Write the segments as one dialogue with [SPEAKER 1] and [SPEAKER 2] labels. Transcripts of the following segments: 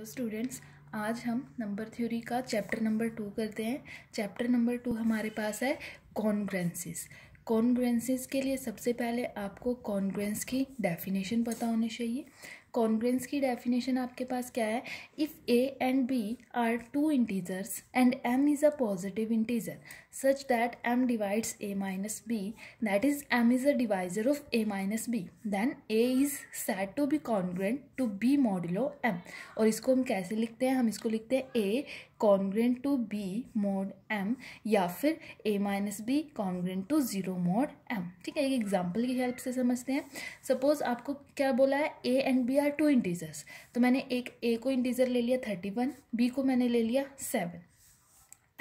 [SPEAKER 1] Hello students आज हम number theory का चैप्टर नंबर टू करते हैं चैप्टर नंबर टू हमारे पास है कॉन्ग्रेंसेस कॉन्ग्रेंसेस के लिए सबसे पहले आपको कॉन्ग्रेंस की डेफिनेशन पता होनी चाहिए कॉन्ग्रेंस की डेफिनेशन आपके पास क्या है if A and B are two integers and M is a positive integer such that M divides A minus B that is M is a divisor of A minus B then A is set to B congruent to B modulo M और इसको हम कैसे लिखते हैं हम इसको लिखते हैं A congruent to B mod M या फिर A minus B congruent to zero mod M ठीक है एक एग्जाम्पल की हेल्प से समझते हैं सपोज़ आपको क्या बोला है A and B are two integers तो मैंने एक ए को इंटीजर ले लिया थर्टी वन बी को मैंने ले लिया seven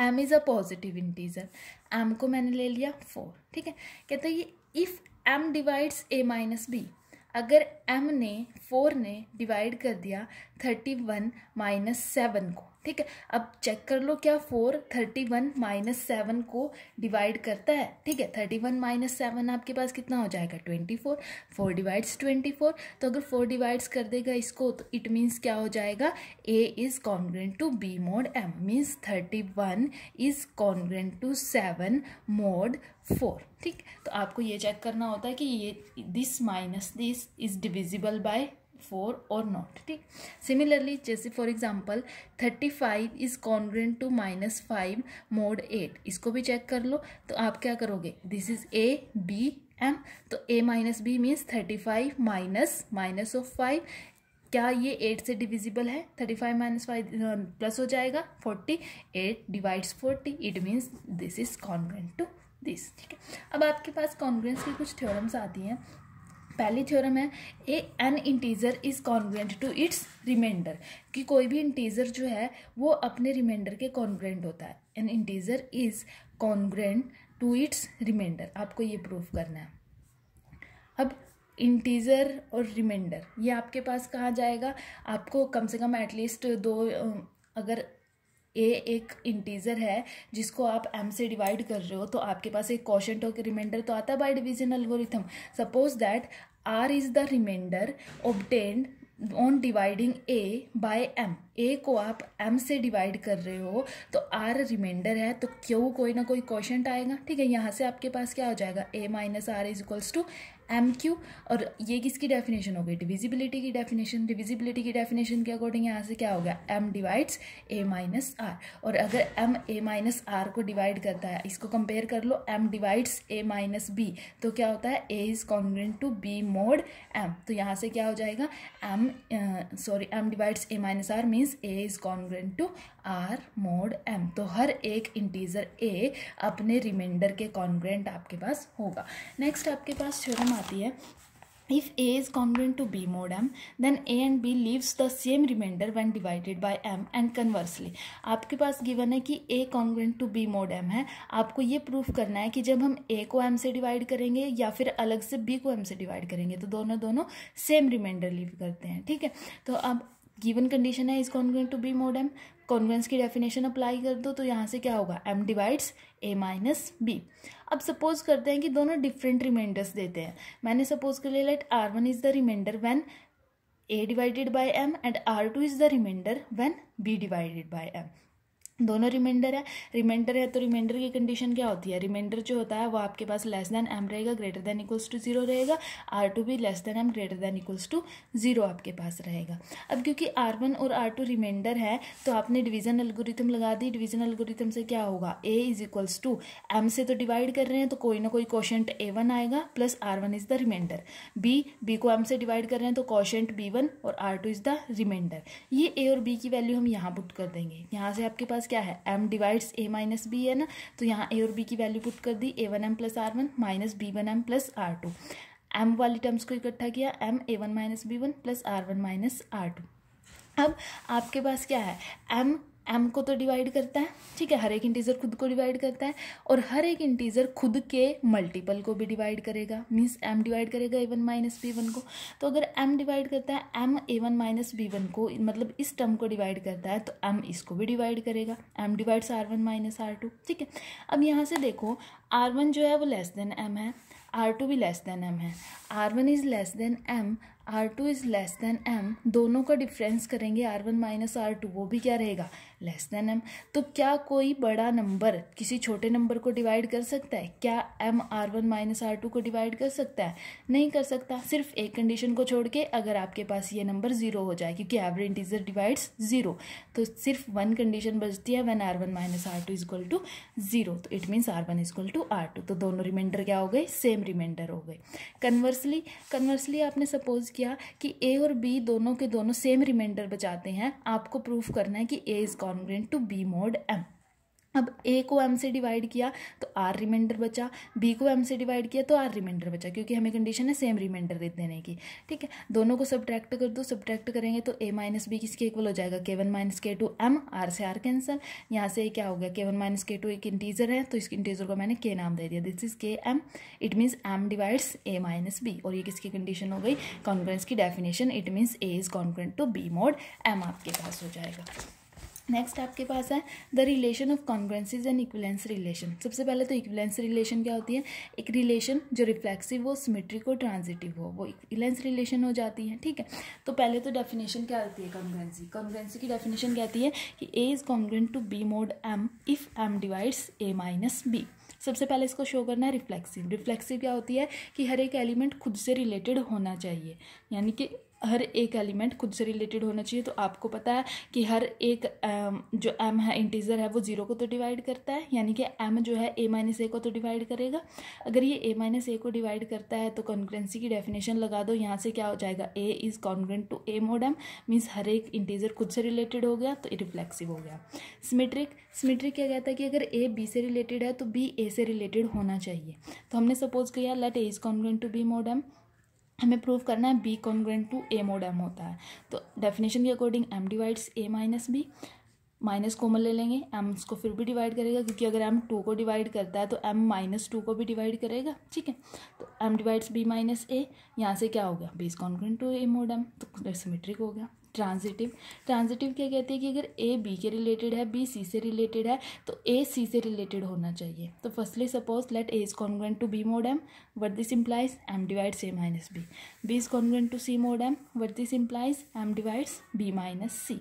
[SPEAKER 1] m is a positive integer m को मैंने ले लिया फोर ठीक है कहते हैं ये if m divides A minus b अगर एम ने फोर ने डिवाइड कर दिया थर्टी वन माइनस सेवन को ठीक है अब चेक कर लो क्या four thirty one minus seven को डिवाइड करता है ठीक है थर्टी वन माइनस सेवन आपके पास कितना हो जाएगा twenty four four divides twenty four तो अगर फोर डिवाइड्स कर देगा इसको तो इट मीन्स क्या हो जाएगा a is congruent to B mod m means thirty one is congruent to seven mod four ठीक तो आपको ये चेक करना होता है कि ये this minus this is divisible by four और नॉट ठीक सिमिलरली जैसे for example thirty five is congruent to minus five mod eight इसको भी चेक कर लो तो आप क्या करोगे this is a b m तो a minus b means thirty five minus minus of five क्या ये एट से डिविजिबल है thirty five minus five plus हो जाएगा forty eight divides forty it means this is congruent to this ठीक है अब आपके पास कॉन्ग्रेंस की कुछ थ्योरम्स आती हैं पहली थ्योरम है a an integer is congruent to its remainder कि कोई भी इंटीजर जो है वो अपने रिमाइंडर के कॉन्ग्रेंट होता है an integer is congruent to its remainder आपको ये प्रूफ करना है अब इंटीजर और रिमाइंडर ये आपके पास कहाँ जाएगा आपको कम से कम एटलीस्ट दो अगर ए एक इंटीजर है जिसको आप एम से डिवाइड कर रहे हो तो आपके पास एक क्वेश्चन टॉक रिमाइंडर तो आता है by division algorithm suppose that R is the remainder obtained on dividing A by M. A को आप एम से डिवाइड कर रहे हो तो आर रिमाइंडर है तो क्यों कोई ना कोई क्वेश्चन आएगा ठीक है यहाँ से आपके पास क्या हो जाएगा a minus r is equals to m q और ये किसकी डेफिनेशन हो गई डिविजिबिलिटी की डेफिनेशन डिविजिबिलिटी की डेफिनेशन के अकॉर्डिंग यहाँ से क्या होगा एम डिवाइड्स ए माइनस आर और अगर एम ए माइनस आर को डिवाइड करता है इसको कंपेयर कर लो एम डिवाइड्स ए माइनस बी तो क्या होता है a is congruent to B mod m तो यहाँ से क्या हो जाएगा m sorry m divides A minus r means means a is congruent to r mod m तो हर एक इंटीजर ए अपने रिमाइंडर के कॉन्ग्रेंट आपके पास होगा नेक्स्ट आपके पास थ्योरम आती है if a is congruent to b mod m then a and b leaves the same remainder when divided by m and conversely आपके पास गिवन है कि a congruent to b mod m है आपको ये प्रूफ करना है कि जब हम a को m से डिवाइड करेंगे या फिर अलग से b को m से डिवाइड करेंगे तो दोनों दोनों सेम रिमाइंडर लीव करते हैं ठीक है तो अब गिवन कंडीशन है is congruent to B mod m congruence की डेफिनेशन अप्लाई कर दो तो यहाँ से क्या होगा एम डिवाइड्स ए माइनस बी अब सपोज करते हैं कि दोनों डिफरेंट रिमाइंडर्स देते हैं मैंने सपोज कर लिया let r one is the remainder when a divided by m and r two is the remainder when b divided by m दोनों रिमाइंडर है रिमाइंडर है तो रिमाइंडर की कंडीशन क्या होती है रिमाइंडर जो होता है वो आपके पास लेस देन एम रहेगा greater than equals to zero रहेगा आर टू भी less than m greater than equals to zero आपके पास रहेगा अब क्योंकि आर वन और आर टू रिमाइंडर है तो आपने डिवीजन एल्गोरिथम लगा दी डिवीजन एल्गोरिथम से क्या होगा a is equals to m से तो डिवाइड कर रहे हैं तो कोई ना कोई क्वेश्चन ए वन आएगा plus r one is the remainder b b को एम से डिवाइड कर रहे हैं तो क्वेश्चन बी वन और r two is the remainder ये ए और बी की वैल्यू हम यहाँ पुट कर देंगे यहाँ से आपके पास क्या है एम डिवाइड्स ए माइनस बी है ना तो यहाँ ए और बी की वैल्यू पुट कर दी a one m plus r one minus b one m plus r two m वाली टर्म्स को इकट्ठा किया m a one minus b one plus r one minus r two अब आपके पास क्या है एम एम को तो डिवाइड करता है ठीक है हर एक इंटीजर खुद को डिवाइड करता है और हर एक इंटीजर खुद के मल्टीपल को भी डिवाइड करेगा मीन्स एम डिवाइड करेगा a one minus b one को तो अगर एम डिवाइड करता है m a one minus b one को मतलब इस टर्म को डिवाइड करता है तो एम इसको भी डिवाइड करेगा m divides r one minus r two ठीक है अब यहाँ से देखो आर वन जो है वो लेस देन एम है आर टू भी लेस देन एम है r one is less than m r two is less than m दोनों का डिफरेंस करेंगे r one minus r two वो भी क्या रहेगा लेस देन एम तो क्या कोई बड़ा नंबर किसी छोटे नंबर को डिवाइड कर सकता है क्या m r one minus r two को डिवाइड कर सकता है नहीं कर सकता सिर्फ एक कंडीशन को छोड़ के अगर आपके पास ये नंबर ज़ीरो हो जाए क्योंकि एवरेज इंटीजर डिवाइड्स ज़ीरो तो सिर्फ वन कंडीशन बचती है one r one minus r two equal to zero तो it means r one equal to r two तो दोनों रिमाइंडर क्या हो गए सेम रिमाइंडर हो गए कन्वर्सली कन्वर्सली आपने सपोज किया कि ए और बी दोनों के दोनों सेम रिमाइंडर बचाते हैं आपको प्रूफ करना है कि a is congruent to B mod m अब ए को एम से डिवाइड किया तो आर रिमाइंडर बचा बी को एम से डिवाइड किया तो आर रिमाइंडर बचा क्योंकि हमें कंडीशन है सेम रिमाइंडर देने की ठीक है दोनों को सब्ट्रैक्ट कर दो सब्ट्रैक्ट करेंगे तो ए माइनस बी किसके इक्वल हो जाएगा के वन माइनस के टू एम आर से आर कैंसल यहाँ से क्या हो गया के वन माइनस के टू एक इंटीजर है तो इस इंटीजर को मैंने के नाम दे दिया this is k m it means M divides A minus b और ये किसकी कंडीशन हो गई कॉन्ग्रेंस की definition it means a is congruent to B mod M आपके पास हो जाएगा नेक्स्ट आपके पास है the relation of congruences and equivalence relation सबसे पहले तो इक्विलेंस रिलेशन क्या होती है एक रिलेशन जो रिफ्लेक्सिव हो सिमेट्रिक हो ट्रांजिटिव हो वो इक्विलेंस रिलेशन हो जाती है ठीक है तो पहले तो डेफिनेशन क्या होती है कॉन्ग्रेंसी कॉन्ग्रेंसी की डेफिनेशन कहती है कि a is congruent to B mod m if m divides A minus b सबसे पहले इसको शो करना है रिफ्लेक्सिव रिफ्लेक्सिव क्या होती है कि हर एक एलिमेंट खुद से रिलेटेड होना चाहिए यानी कि हर एक एलिमेंट खुद से रिलेटेड होना चाहिए तो आपको पता है कि हर एक जो एम है इंटीजर है वो जीरो को तो डिवाइड करता है यानी कि एम जो है ए माइनस ए को तो डिवाइड करेगा अगर ये ए माइनस ए को डिवाइड करता है तो कॉन्ग्रेंसी की डेफिनेशन लगा दो यहाँ से क्या हो जाएगा a is congruent to a mod m means हर एक इंटीजर खुद से रिलेटेड हो गया तो रिफ्लेक्सिव हो गया सिमेट्रिक सिमेट्रिक क्या कहता है कि अगर ए बी से रिलेटेड है तो बी ए से रिलेटेड होना चाहिए तो हमने सपोज किया let a is congruent to B mod m हमें प्रूव करना है b congruent to a mod m होता है तो डेफिनेशन के अकॉर्डिंग एम डिवाइड्स ए माइनस बी माइनस कॉमन ले लेंगे एम को फिर भी डिवाइड करेगा क्योंकि अगर एम टू को डिवाइड करता है तो एम माइनस टू को भी डिवाइड करेगा ठीक है तो M divides b minus a यहाँ से क्या हो गया b is congruent to a mod m तो सिमेट्रिक हो गया ट्रांजिटिव ट्रांजिटिव क्या कहती है कि अगर ए बी के रिलेटेड है बी सी से रिलेटेड है तो ए सी से रिलेटेड होना चाहिए तो firstly suppose let a is congruent to B mod m what this implies M divides A minus b b is congruent to c mod m what this implies M divides b minus c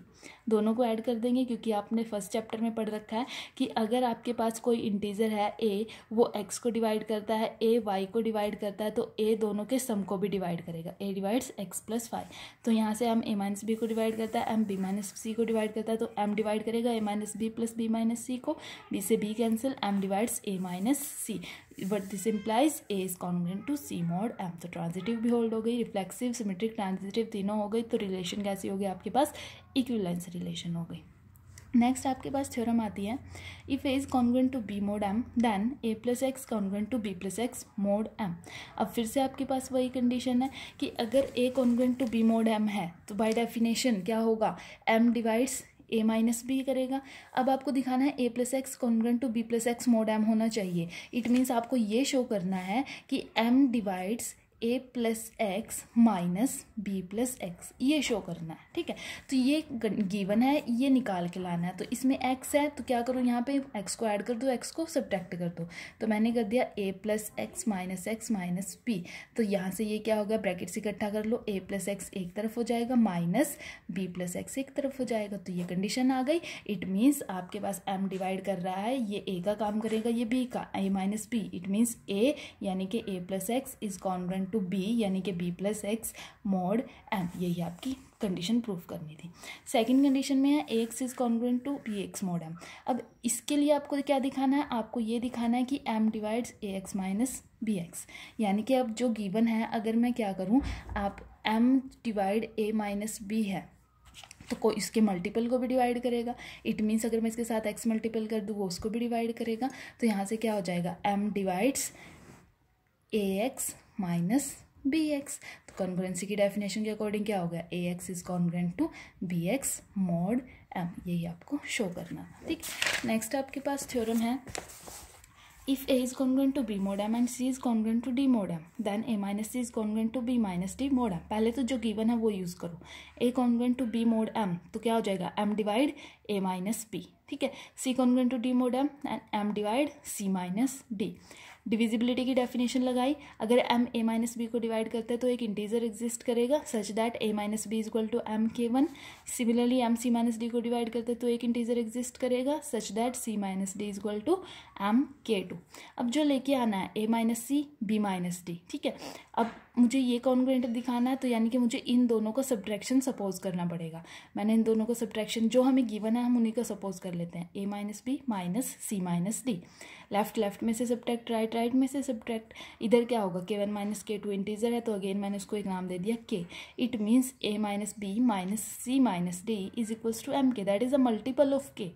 [SPEAKER 1] दोनों को add कर देंगे क्योंकि आपने first chapter में पढ़ रखा है कि अगर आपके पास कोई इंटीजर है ए वो एक्स को डिवाइड करता है ए वाई को डिवाइड करता है तो ए दोनों के सम को भी डिवाइड करेगा a divides x plus y तो यहाँ से एम ए माइनस बी को डिवाइड करता है एम बी माइनस सी को डिवाइड करता है तो एम डिवाइड करेगा a minus B plus b minus c को बी से b cancel m divides A minus c but this implies a is congruent to c mod m तो transitive भी hold हो गई रिफ्लेक्सिव सिमेट्रिक ट्रांजिटिव तीनों हो गई तो रिलेशन कैसी हो गई आपके पास इक्विलेंस रिलेशन हो गई नेक्स्ट आपके पास थ्योरम आती है if a is congruent to B mod M then a plus x congruent to B plus x mod m अब फिर से आपके पास वही कंडीशन है कि अगर a congruent to B mod m है तो बाय डेफिनेशन क्या होगा एम डिवाइड्स ए माइनस बी करेगा अब आपको दिखाना है ए plus x congruent to B plus x mod m होना चाहिए इट मीन्स आपको ये शो करना है कि m divides a plus x minus B plus x ये शो करना है ठीक है तो ये गिवन है ये निकाल के लाना है तो इसमें एक्स है तो क्या करूँ यहाँ पे एक्स को ऐड कर दो एक्स को सब्ट्रैक्ट कर दो तो मैंने कर दिया a plus x minus x minus b तो यहाँ से ये क्या होगा ब्रैकेट से इकट्ठा कर लो ए प्लस एक्स एक तरफ हो जाएगा माइनस बी प्लस एक्स एक तरफ हो जाएगा तो ये कंडीशन आ गई इट मीन्स आपके पास एम डिवाइड कर रहा है ये ए का काम करेगा ये बी का a minus b it means a यानी कि a plus x is congruent to b यानी कि b plus x mod m यही आपकी कंडीशन प्रूफ करनी थी सेकंड कंडीशन में है a x is congruent to b x mod m अब इसके लिए आपको क्या दिखाना है आपको ये दिखाना है कि m divides a x minus b x यानी कि अब जो गिवन है अगर मैं क्या करूँ आप m divide a minus b है तो को इसके मल्टीपल को भी डिवाइड करेगा इट मीन्स अगर मैं इसके साथ एक्स मल्टीपल कर दूँ वो उसको भी डिवाइड करेगा तो यहाँ से क्या हो जाएगा m divides a x minus b x तो कॉन्ग्रेंसी की डेफिनेशन के अकॉर्डिंग क्या हो गया a x is congruent to b x mod m यही आपको शो करना ठीक नेक्स्ट आपके पास थ्योरम है if a is congruent to b mod m and c is congruent to d mod m then a minus c is congruent to b minus d mod m पहले तो जो given है वो use करो a congruent to b mod m तो क्या हो जाएगा m divide a minus B ठीक है c congruent to d mod m and m divide c minus D divisibility की डेफिनेशन लगाई अगर एम ए माइनस बी को डिवाइड करते हैं तो एक इंटीजर एग्जिस्ट करेगा such that A minus B equal to M K one similarly M C minus D को डिवाइड करते हैं तो एक इंटीजर एग्जिस्ट करेगा such that C minus D equal to M K two अब जो लेके आना है A minus C B minus D ठीक है अब मुझे ये कॉन्ग्रेंट दिखाना है तो यानी कि मुझे इन दोनों का सब्ट्रैक्शन सपोज करना पड़ेगा मैंने इन दोनों का सब्ट्रैक्शन जो हमें गिवन है हम उन्हीं का सपोज कर लेते हैं A minus B minus C minus D left left में से सब्ट्रैक्ट राइट राइट में से सब्ट्रैक्ट इधर क्या होगा के वन माइनस के टू इंटीजर है तो अगेन मैंने उसको एक नाम दे दिया K it means A minus B minus C minus D is equals to M K that is a multiple of K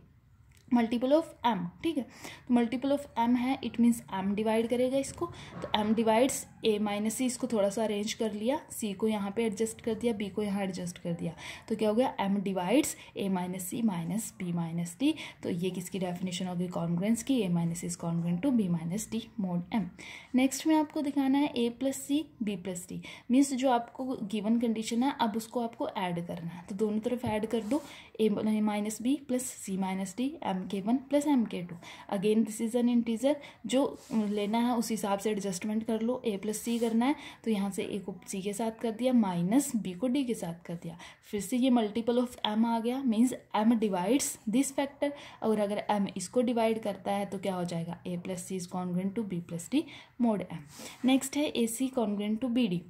[SPEAKER 1] multiple of M ठीक है तो मल्टीपल ऑफ एम है इट मीन्स एम डिवाइड करेगा इसको तो M divides ए minus C इसको थोड़ा सा अरेंज कर लिया सी को यहाँ पे एडजस्ट कर दिया बी को यहाँ एडजस्ट कर दिया तो क्या हो गया एम डिवाइड्स ए minus C minus B minus D तो ये किसकी डेफिनेशन होगी कॉन्ग्रेंस की A minus is congruent to B minus D mod M next में आपको दिखाना है ए plus C B plus D means जो आपको गिवन कंडीशन है अब उसको आपको ऐड करना है तो दोनों तरफ ऐड कर दो A minus B plus C minus D M K one plus M K two again this is an integer जो लेना है उस हिसाब से एडजस्टमेंट कर लो ए प्लस प्लस सी करना है तो यहाँ से ए को सी के साथ कर दिया माइनस बी को डी के साथ कर दिया फिर से ये मल्टीपल ऑफ एम आ गया means M divides this factor और अगर एम इसको डिवाइड करता है तो क्या हो जाएगा A plus C is congruent to B plus D mod M next है A C congruent to B D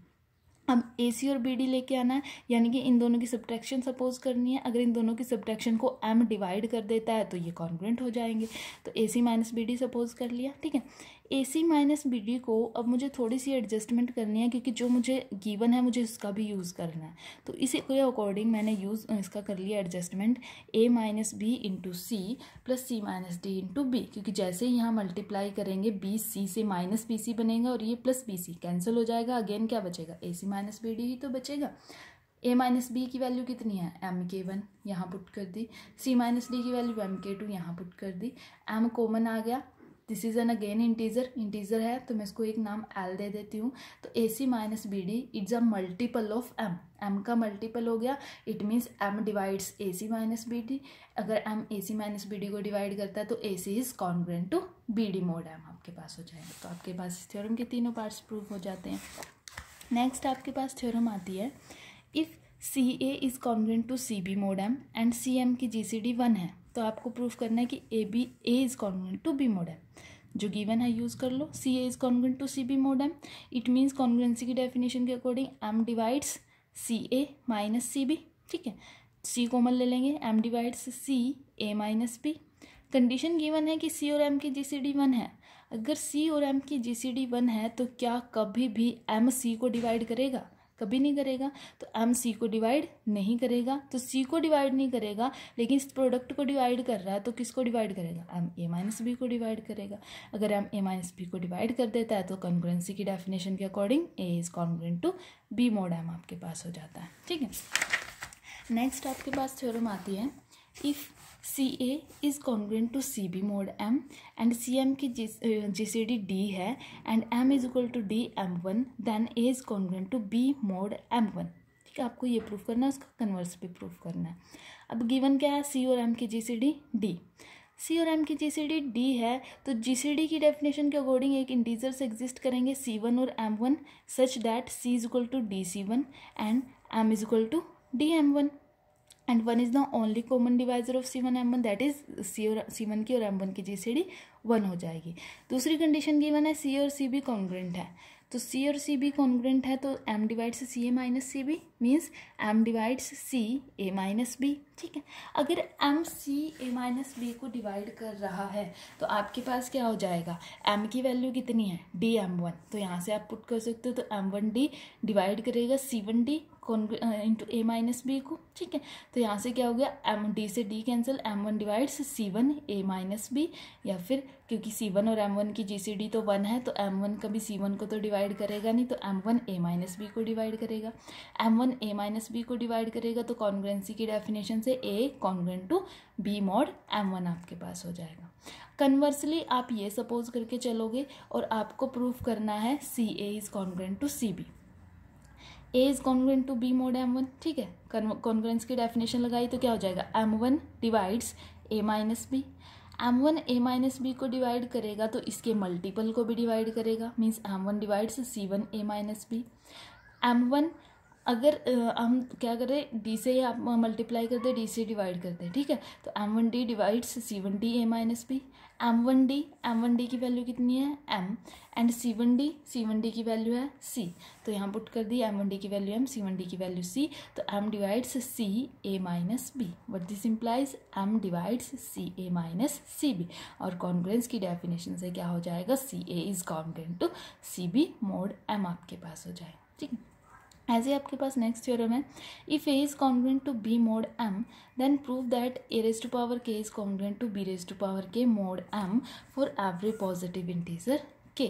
[SPEAKER 1] अब ए सी और बी डी लेके आना है यानी कि इन दोनों की सब्ट्रैक्शन सपोज करनी है अगर इन दोनों की सब्ट्रैक्शन को एम डिवाइड कर देता है तो ये कॉन्ग्रेंट हो जाएंगे तो A C minus B D suppose कर लिया ठीक है A C minus B D को अब मुझे थोड़ी सी एडजस्टमेंट करनी है क्योंकि जो मुझे गिवन है मुझे उसका भी यूज़ करना है तो इसी के अकॉर्डिंग मैंने यूज़ इसका कर लिया adjustment A minus B into C plus C minus D into B क्योंकि जैसे ही यहाँ मल्टीप्लाई करेंगे बी सी से माइनस बी सी बनेगा और ये प्लस बी सी कैंसिल हो जाएगा अगेन क्या बचेगा A C minus B D ही तो बचेगा ए माइनस बी की वैल्यू कितनी है एम के वन यहाँ पुट कर दी सी माइनस डी की वैल्यू एम के टू यहाँ पुट कर दी एम कॉमन आ गया this is an again integer integer है तो मैं इसको एक नाम एल दे देती हूँ तो A C minus B D it's a multiple of M M का मल्टीपल हो गया it means M divides A C minus B D अगर M A C minus B D को डिवाइड करता है तो A C is congruent to B D mod M आपके पास हो जाएगा तो आपके पास इस थ्योरम के तीनों पार्ट्स प्रूव हो जाते हैं नेक्स्ट आपके पास थ्योरम आती है if C A is congruent to C B mod M and C M की जी सी डी वन है तो आपको प्रूफ करना है कि A B A is congruent to B mod M जो गिवन है यूज़ कर लो C A is congruent to C B mod M it means congruency की डेफिनेशन के according M divides C A minus C B ठीक है सी कॉमन ले लेंगे M divides C A minus B condition given है कि सी और एम की जी सी डी वन है अगर सी और एम की जी सी डी वन है तो क्या कभी भी एम सी को डिवाइड करेगा कभी नहीं करेगा तो एम सी को डिवाइड नहीं करेगा तो सी को डिवाइड नहीं करेगा लेकिन इस प्रोडक्ट को डिवाइड कर रहा है तो किसको डिवाइड करेगा एम ए माइनस बी को डिवाइड करेगा अगर एम ए माइनस बी को डिवाइड कर देता है तो कॉन्ग्रेंसी की डेफिनेशन के according A is congruent to B mod M आपके पास हो जाता है ठीक है नेक्स्ट आपके पास थ्योरम आती है if C A is congruent to C B mod M and C M की जी सी डी डी है and M is equal to D M one then A is congruent to B mod M one ठीक है आपको ये proof करना है उसका converse भी प्रूफ करना है अब गिवन क्या है सी और एम की G C D D C और एम की जी सी डी डी है तो जी सी डी की डेफिनेशन के अकॉर्डिंग एक से एग्जिस्ट करेंगे सी वन और M one such that C is equal to D C one and M is equal to D M one and one is the only common divisor of C one M one that is C और C one की और M one की G C D one हो जाएगी दूसरी condition की one है सी और सी बी कॉन्ग्रेंट है तो सी और सी बी कॉन्ग्रेंट है तो एम डिवाइड से C A minus C B means M divides C A minus B ठीक है अगर M C A minus B को डिवाइड कर रहा है तो आपके पास क्या हो जाएगा एम की वैल्यू कितनी है डी एम वन तो यहाँ से आप पुट कर सकते हो तो एम वन डी डिवाइड करेगा सी वन डी कौन इंटू ए माइनस बी को ठीक है तो यहाँ से क्या हो गया एम डी से D cancel M one divides C one A minus B या फिर क्योंकि सी वन और एम वन की जी सी डी तो वन है तो एम वन कभी सी वन को तो डिवाइड करेगा नहीं तो M one A minus B को डिवाइड करेगा एम वन कॉन्ग्रेंसन ए माइनस बी को डिवाइड करेगा तो कॉन्ग्रेंसी की डेफिनेशन से A congruent to B mod M one आपके पास हो जाएगा कन्वर्सली आप ये सपोज करके चलोगे और आपको प्रूफ करना है C A is congruent to C B A is congruent to B mod M one ठीक है कॉन्ग्रेंस की डेफिनेशन लगाई तो क्या हो जाएगा M one divides A minus B M one A minus B को डिवाइड करेगा तो इसके मल्टीपल को भी डिवाइड करेगा means M one divides C one A minus B M one अगर हम क्या करें डी से आप मल्टीप्लाई करते डी से डिवाइड करते ठीक है तो M one D divides C one D A minus B M one D M one D की वैल्यू कितनी है M and C one D C one D की वैल्यू है सी तो यहाँ पुट कर दी एम वन डी की value M C one D की वैल्यू सी तो M divides C A minus B what this implies M divides C A minus C B और कॉन्ग्रेंस की डेफिनेशन से क्या हो जाएगा C A is congruent to C B mod M आपके पास हो जाए ठीक है ऐसे ही आपके पास नेक्स्ट थ्योरम है if A is congruent to B mod M then prove that A raise to power K is congruent to B raise to power K mod M for every positive integer K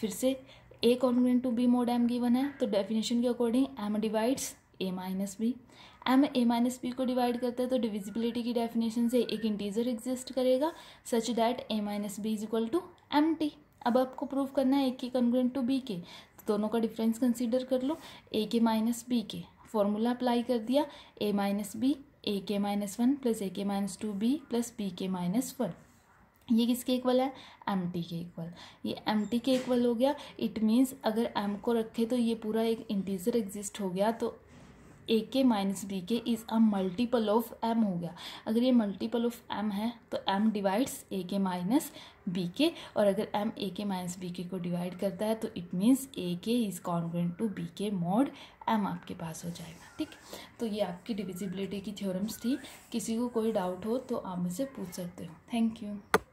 [SPEAKER 1] फिर से A congruent to B mod M given है तो definition के according M divides ए minus B M ए minus B को divide करता है तो divisibility की डेफिनेशन से एक इंटीजर एग्जिस्ट करेगा such that A minus B is equal to M T अब आपको प्रूफ करना है ए के कॉन्ग्रेंट टू बी के दोनों का डिफरेंस कंसीडर कर लो A K minus B K formula apply कर दिया ए minus B A K minus one plus A K minus two B plus B K minus one ये किसके इक्वल है एम टी के इक्वल ये एम टी के इक्वल हो गया इट मीन्स अगर एम को रखे तो ये पूरा एक इंटीजर एग्जिस्ट हो गया तो A K minus B K is a multiple of M हो गया अगर ये मल्टीपल ऑफ एम है तो एम डिवाइड्स ए के माइनस बी के और अगर M A K minus B के को डिवाइड करता है तो it means A K is congruent to B K mod M आपके पास हो जाएगा ठीक तो ये आपकी डिविजिबिलिटी की थ्योरम्स थी किसी को कोई डाउट हो तो आप मुझसे पूछ सकते हो थैंक यू